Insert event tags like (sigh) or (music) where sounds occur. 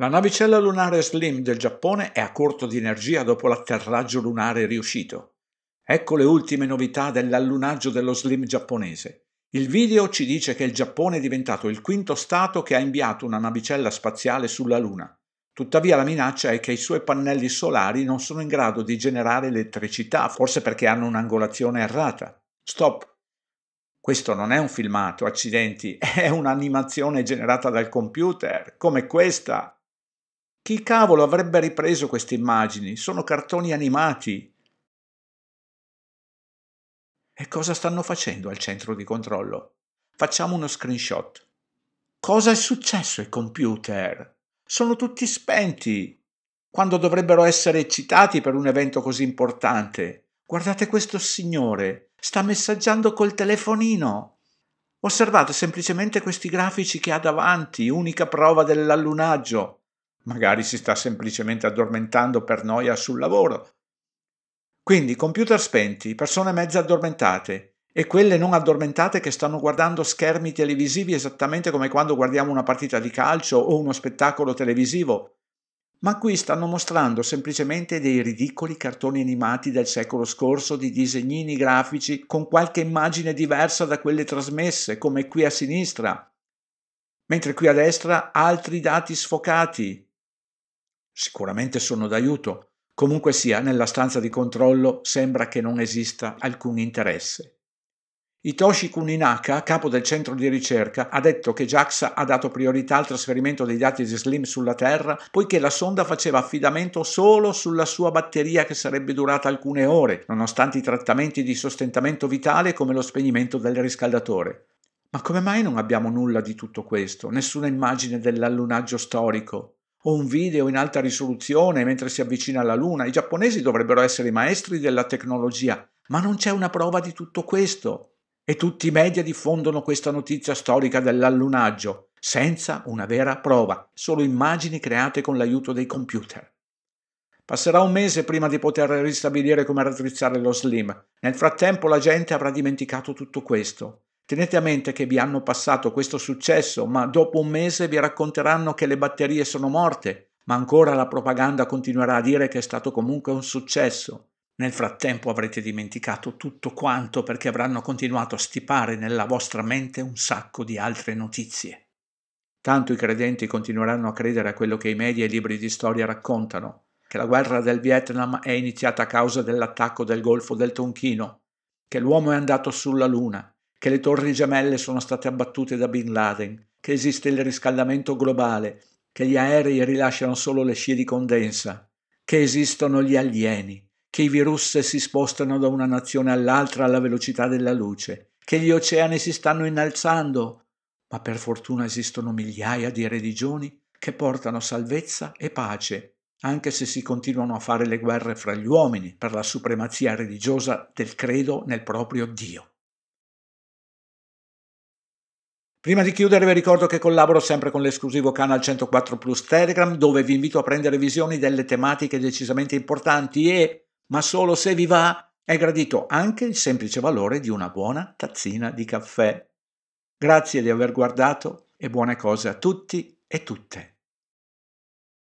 La navicella lunare Slim del Giappone è a corto di energia dopo l'atterraggio lunare riuscito. Ecco le ultime novità dell'allunaggio dello Slim giapponese. Il video ci dice che il Giappone è diventato il quinto stato che ha inviato una navicella spaziale sulla Luna. Tuttavia la minaccia è che i suoi pannelli solari non sono in grado di generare elettricità, forse perché hanno un'angolazione errata. Stop. Questo non è un filmato, accidenti, (laughs) è un'animazione generata dal computer, come questa. Chi cavolo avrebbe ripreso queste immagini? Sono cartoni animati. E cosa stanno facendo al centro di controllo? Facciamo uno screenshot. Cosa è successo ai computer? Sono tutti spenti, quando dovrebbero essere eccitati per un evento così importante. Guardate questo signore, sta messaggiando col telefonino. Osservate semplicemente questi grafici che ha davanti, unica prova dell'allunaggio magari si sta semplicemente addormentando per noia sul lavoro. Quindi computer spenti, persone mezze addormentate e quelle non addormentate che stanno guardando schermi televisivi esattamente come quando guardiamo una partita di calcio o uno spettacolo televisivo, ma qui stanno mostrando semplicemente dei ridicoli cartoni animati del secolo scorso di disegnini grafici con qualche immagine diversa da quelle trasmesse, come qui a sinistra, mentre qui a destra altri dati sfocati, Sicuramente sono d'aiuto. Comunque sia, nella stanza di controllo sembra che non esista alcun interesse. Hitoshi Kuninaka, capo del centro di ricerca, ha detto che JAXA ha dato priorità al trasferimento dei dati di SLIM sulla Terra poiché la sonda faceva affidamento solo sulla sua batteria che sarebbe durata alcune ore, nonostante i trattamenti di sostentamento vitale come lo spegnimento del riscaldatore. Ma come mai non abbiamo nulla di tutto questo? Nessuna immagine dell'allunaggio storico? o un video in alta risoluzione mentre si avvicina alla Luna. I giapponesi dovrebbero essere i maestri della tecnologia, ma non c'è una prova di tutto questo. E tutti i media diffondono questa notizia storica dell'allunaggio, senza una vera prova, solo immagini create con l'aiuto dei computer. Passerà un mese prima di poter ristabilire come raddrizzare lo slim. Nel frattempo la gente avrà dimenticato tutto questo. Tenete a mente che vi hanno passato questo successo, ma dopo un mese vi racconteranno che le batterie sono morte, ma ancora la propaganda continuerà a dire che è stato comunque un successo. Nel frattempo avrete dimenticato tutto quanto perché avranno continuato a stipare nella vostra mente un sacco di altre notizie. Tanto i credenti continueranno a credere a quello che i media e i libri di storia raccontano, che la guerra del Vietnam è iniziata a causa dell'attacco del Golfo del Tonchino, che l'uomo è andato sulla Luna, che le torri gemelle sono state abbattute da Bin Laden, che esiste il riscaldamento globale, che gli aerei rilasciano solo le scie di condensa, che esistono gli alieni, che i virus si spostano da una nazione all'altra alla velocità della luce, che gli oceani si stanno innalzando, ma per fortuna esistono migliaia di religioni che portano salvezza e pace, anche se si continuano a fare le guerre fra gli uomini per la supremazia religiosa del credo nel proprio Dio. Prima di chiudere vi ricordo che collaboro sempre con l'esclusivo canal 104 Plus Telegram dove vi invito a prendere visioni delle tematiche decisamente importanti e, ma solo se vi va, è gradito anche il semplice valore di una buona tazzina di caffè. Grazie di aver guardato e buone cose a tutti e tutte.